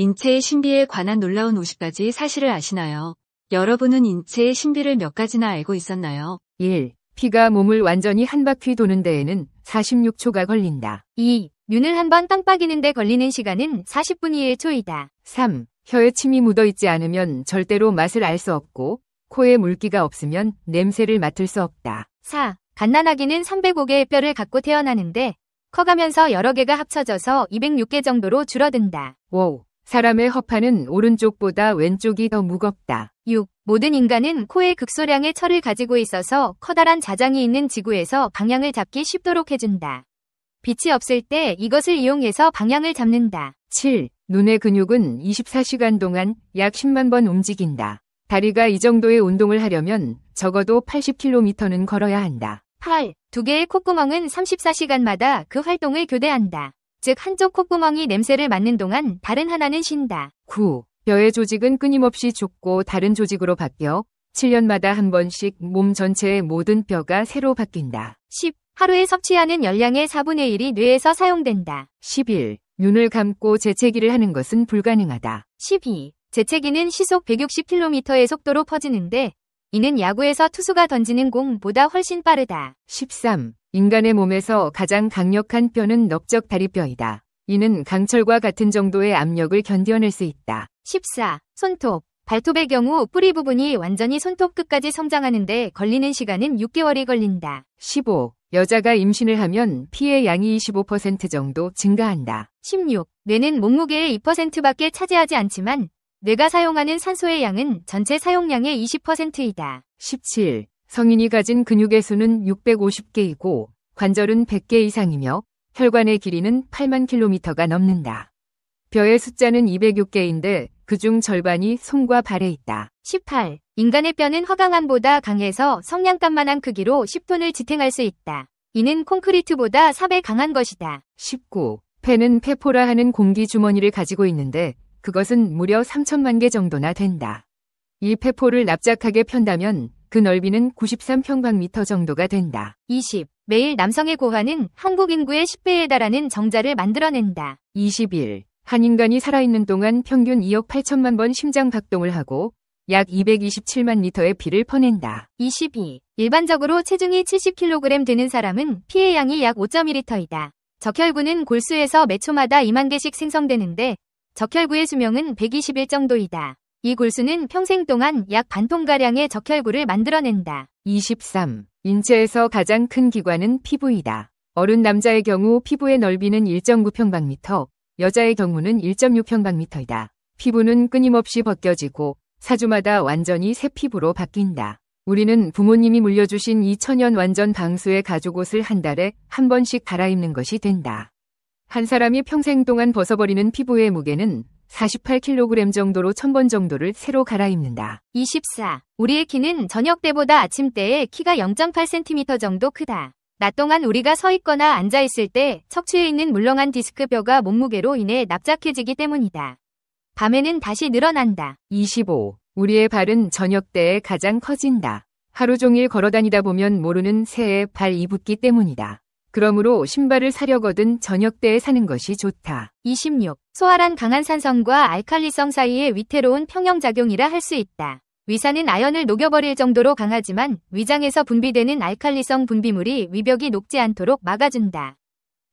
인체의 신비에 관한 놀라운 50가지 사실을 아시나요? 여러분은 인체의 신비를 몇 가지나 알고 있었나요? 1. 피가 몸을 완전히 한 바퀴 도는 데에는 46초가 걸린다. 2. 눈을 한번 깜빡이는데 걸리는 시간은 40분 이의 초이다. 3. 혀에 침이 묻어있지 않으면 절대로 맛을 알 수 없고 코에 물기가 없으면 냄새를 맡을 수 없다. 4. 갓난아기는 305개의 뼈를 갖고 태어나는데 커가면서 여러 개가 합쳐져서 206개 정도로 줄어든다. 5. 사람의 허파는 오른쪽보다 왼쪽이 더 무겁다. 6. 모든 인간은 코에 극소량의 철을 가지고 있어서 커다란 자장이 있는 지구에서 방향을 잡기 쉽도록 해준다. 빛이 없을 때 이것을 이용해서 방향을 잡는다. 7. 눈의 근육은 24시간 동안 약 10만 번 움직인다. 다리가 이 정도의 운동을 하려면 적어도 80km는 걸어야 한다. 8. 두 개의 콧구멍은 34시간마다 그 활동을 교대한다. 즉 한쪽 콧구멍이 냄새를 맡는 동안 다른 하나는 쉰다. 9. 뼈의 조직은 끊임없이 죽고 다른 조직으로 바뀌어 7년마다 한 번씩 몸 전체의 모든 뼈가 새로 바뀐다. 10. 하루에 섭취하는 열량의 4분의 1이 뇌에서 사용된다. 11. 눈을 감고 재채기를 하는 것은 불가능하다. 12. 재채기는 시속 160km의 속도로 퍼지는데 이는 야구에서 투수가 던지는 공보다 훨씬 빠르다. 13. 인간의 몸에서 가장 강력한 뼈는 넓적 다리뼈이다. 이는 강철과 같은 정도의 압력을 견뎌낼 수 있다. 14. 손톱. 발톱의 경우 뿌리 부분이 완전히 손톱 끝까지 성장하는데 걸리는 시간은 6개월이 걸린다. 15. 여자가 임신을 하면 피의 양이 25% 정도 증가한다. 16. 뇌는 몸무게의 2%밖에 차지하지 않지만 뇌가 사용하는 산소의 양은 전체 사용량의 20%이다. 17. 성인이 가진 근육의 수는 650개이고 관절은 100개 이상이며 혈관의 길이는 8만 킬로미터가 넘는다. 뼈의 숫자는 206개인데 그중 절반이 손과 발에 있다. 18. 인간의 뼈는 허강암보다 강해서 성냥감만한 크기로 10톤을 지탱할 수 있다. 이는 콘크리트보다 4배 강한 것이다. 19. 폐는 폐포라 하는 공기 주머니를 가지고 있는데 그것은 무려 3천만 개 정도나 된다. 이폐포를 납작하게 편다면 그 넓이는 93평방미터 정도가 된다. 20. 매일 남성의 고환은 한국 인구의 10배에 달하는 정자를 만들어낸다. 21. 한 인간이 살아있는 동안 평균 2억 8천만 번 심장박동을 하고 약 227만 리터의 피를 퍼낸다. 22. 일반적으로 체중이 70kg 되는 사람은 피의 양이 약 5.1리터이다. 적혈구는 골수에서 매초마다 2만 개씩 생성되는데 적혈구의 수명은 120일 정도이다. 이 골수는 평생 동안 약 반통가량의 적혈구를 만들어낸다. 23. 인체에서 가장 큰 기관은 피부이다. 어른 남자의 경우 피부의 넓이는 1.9평방미터, 여자의 경우는 1.6평방미터이다. 피부는 끊임없이 벗겨지고 사주마다 완전히 새 피부로 바뀐다. 우리는 부모님이 물려주신 2000년 완전 방수의 가죽 옷을 한 달에 한 번씩 갈아입는 것이 된다. 한 사람이 평생 동안 벗어버리는 피부의 무게는 48kg 정도로 1000번 정도를 새로 갈아입는다. 24. 우리의 키는 저녁 때보다 아침 때에 키가 0.8cm 정도 크다. 낮 동안 우리가 서 있거나 앉아 있을 때 척추에 있는 물렁한 디스크 뼈가 몸무게로 인해 납작해지기 때문이다. 밤에는 다시 늘어난다. 25. 우리의 발은 저녁 때에 가장 커진다. 하루 종일 걸어 다니다 보면 모르는 새의 발이 붙기 때문이다. 그러므로 신발을 사려거든 저녁 때에 사는 것이 좋다. 26. 소활란 강한 산성과 알칼리성 사이의 위태로운 평형작용이라 할 수 있다. 위산은 아연을 녹여버릴 정도로 강하지만 위장에서 분비되는 알칼리성 분비물이 위벽이 녹지 않도록 막아준다.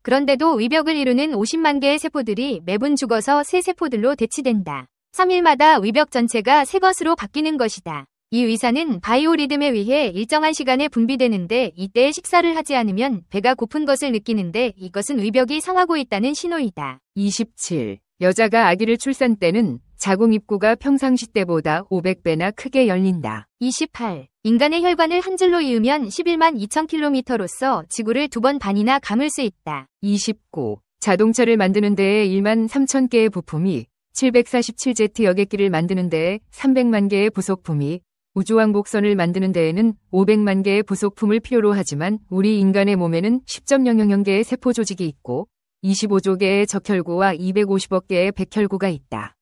그런데도 위벽을 이루는 50만 개의 세포들이 매분 죽어서 새 세포들로 대치된다. 3일마다 위벽 전체가 새 것으로 바뀌는 것이다. 이 의사는 바이오리듬에 의해 일정한 시간에 분비되는데 이때에 식사를 하지 않으면 배가 고픈 것을 느끼는데 이것은 의벽이 상하고 있다는 신호이다. 27. 여자가 아기를 출산 때는 자궁 입구가 평상시 때보다 500배나 크게 열린다. 28. 인간의 혈관을 한 줄로 이으면 11만 2천킬로미터로서 지구를 두 번 반이나 감을 수 있다. 29. 자동차를 만드는 데에 1만 3천개의 부품이 747제트 여객기를 만드는 데에 300만 개의 부속품이 우주왕복선을 만드는 데에는 500만 개의 부속품을 필요로 하지만 우리 인간의 몸에는 10.000개의 세포 조직이 있고 25조 개의 적혈구와 250억 개의 백혈구가 있다.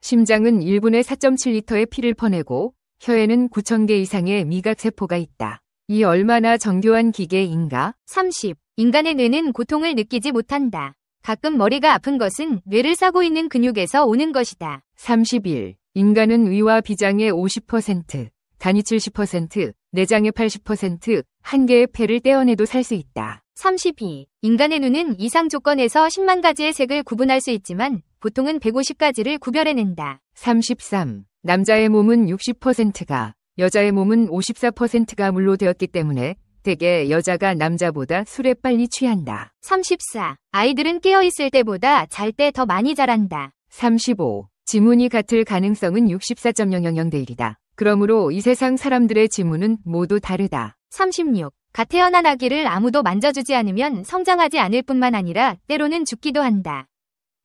심장은 1분에 4.7리터의 피를 퍼내고 혀에는 9,000개 이상의 미각세포가 있다. 이 얼마나 정교한 기계인가? 30. 인간의 뇌는 고통을 느끼지 못한다. 가끔 머리가 아픈 것은 뇌를 싸고 있는 근육에서 오는 것이다. 31. 인간은 위와 비장의 50%, 간이 70%, 내장의 80%, 한 개의 폐를 떼어내도 살 수 있다. 32. 인간의 눈은 이상 조건에서 10만 가지의 색을 구분할 수 있지만 보통은 150가지를 구별해낸다. 33. 남자의 몸은 60%가, 여자의 몸은 54%가 물로 되었기 때문에 대개 여자가 남자보다 술에 빨리 취한다. 34. 아이들은 깨어있을 때보다 잘 때 더 많이 자란다. 35. 지문이 같을 가능성은 64.000대 1이다. 그러므로 이 세상 사람들의 지문은 모두 다르다. 36. 갓 태어난 아기를 아무도 만져주지 않으면 성장하지 않을 뿐만 아니라 때로는 죽기도 한다.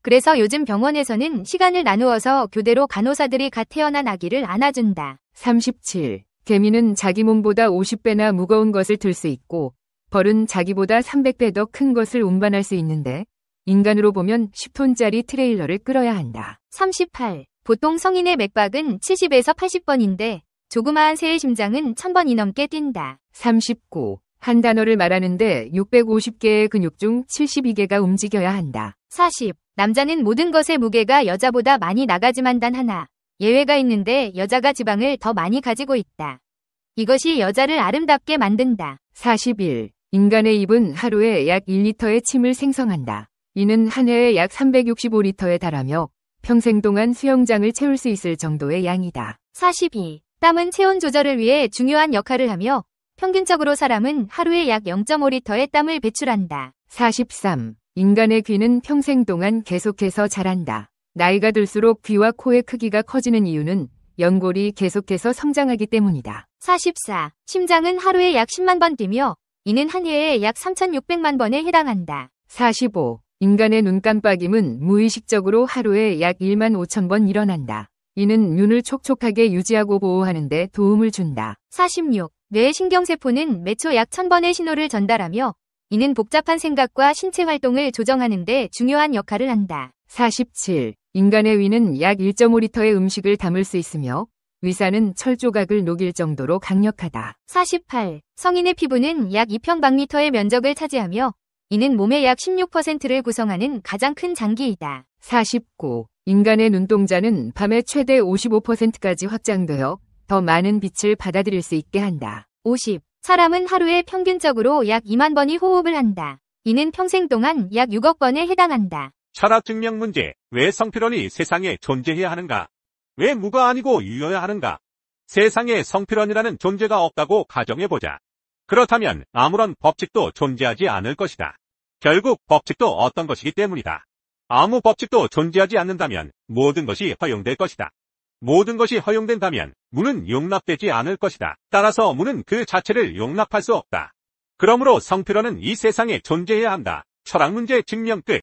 그래서 요즘 병원에서는 시간을 나누어서 교대로 간호사들이 갓 태어난 아기를 안아준다. 37. 개미는 자기 몸보다 50배나 무거운 것을 들 수 있고 벌은 자기보다 300배 더 큰 것을 운반할 수 있는데 인간으로 보면 10톤짜리 트레일러를 끌어야 한다. 38. 보통 성인의 맥박은 70에서 80번인데 조그마한 새의 심장은 1000번이 넘게 뛴다. 39. 한 단어를 말하는데 650개의 근육 중 72개가 움직여야 한다. 40. 남자는 모든 것의 무게가 여자보다 많이 나가지만 단 하나. 예외가 있는데 여자가 지방을 더 많이 가지고 있다. 이것이 여자를 아름답게 만든다. 41. 인간의 입은 하루에 약 1리터의 침을 생성한다. 이는 한 해에 약 365리터에 달하며 평생 동안 수영장을 채울 수 있을 정도의 양이다. 42. 땀은 체온 조절을 위해 중요한 역할을 하며 평균적으로 사람은 하루에 약 0.5리터의 땀을 배출한다. 43. 인간의 귀는 평생 동안 계속해서 자란다. 나이가 들수록 귀와 코의 크기가 커지는 이유는 연골이 계속해서 성장하기 때문이다. 44. 심장은 하루에 약 10만 번 뛰며 이는 한 해에 약 3,600만 번에 해당한다. 45. 인간의 눈깜빡임은 무의식적으로 하루에 약 1만 5천 번 일어난다. 이는 눈을 촉촉하게 유지하고 보호하는 데 도움을 준다. 46. 뇌 신경세포는 매초 약 1000번의 신호를 전달하며 이는 복잡한 생각과 신체 활동을 조정하는 데 중요한 역할을 한다. 47. 인간의 위는 약 1.5리터의 음식을 담을 수 있으며 위사는 철조각을 녹일 정도로 강력하다. 48. 성인의 피부는 약 2평방미터의 면적을 차지하며 이는 몸의 약 16%를 구성하는 가장 큰 장기이다. 49. 인간의 눈동자는 밤의 최대 55%까지 확장되어 더 많은 빛을 받아들일 수 있게 한다. 50. 사람은 하루에 평균적으로 약 2만 번이 호흡을 한다. 이는 평생 동안 약 6억 번에 해당한다. 철화 증명 문제. 왜성피원이 세상에 존재해야 하는가? 왜 무가 아니고 유여야 하는가? 세상에 성피원이라는 존재가 없다고 가정해보자. 그렇다면 아무런 법칙도 존재하지 않을 것이다. 결국 법칙도 어떤 것이기 때문이다. 아무 법칙도 존재하지 않는다면 모든 것이 허용될 것이다. 모든 것이 허용된다면 문은 용납되지 않을 것이다. 따라서 문은 그 자체를 용납할 수 없다. 그러므로 성필어는 이 세상에 존재해야 한다. 철학 문제 증명 끝.